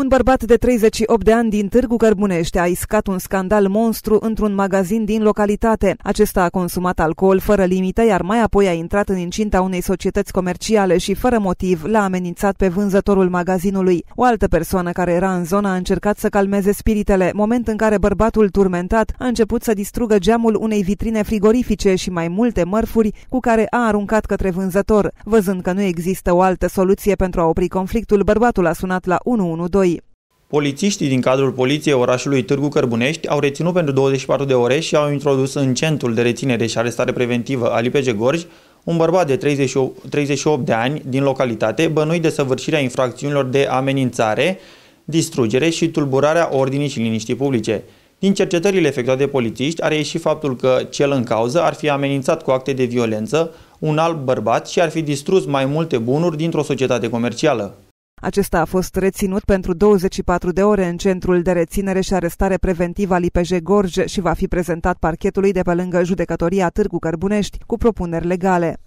Un bărbat de 38 de ani din Târgu Cărbunește a iscat un scandal monstru într-un magazin din localitate. Acesta a consumat alcool fără limite, iar mai apoi a intrat în incinta unei societăți comerciale și fără motiv l-a amenințat pe vânzătorul magazinului. O altă persoană care era în zona a încercat să calmeze spiritele, moment în care bărbatul turmentat a început să distrugă geamul unei vitrine frigorifice și mai multe mărfuri cu care a aruncat către vânzător. Văzând că nu există o altă soluție pentru a opri conflictul, bărbatul a sunat la 112 Polițiștii din cadrul poliției orașului Târgu Cărbunești au reținut pentru 24 de ore și au introdus în centrul de reținere și arestare preventivă IPG Gorj un bărbat de 38 de ani din localitate bănuit de săvârșirea infracțiunilor de amenințare, distrugere și tulburarea ordinii și liniștii publice. Din cercetările efectuate polițiști are ieșit faptul că cel în cauză ar fi amenințat cu acte de violență un alt bărbat și ar fi distrus mai multe bunuri dintr-o societate comercială. Acesta a fost reținut pentru 24 de ore în centrul de reținere și arestare preventivă al IPJ Gorj și va fi prezentat parchetului de pe lângă judecătoria Târgu Cărbunești cu propuneri legale.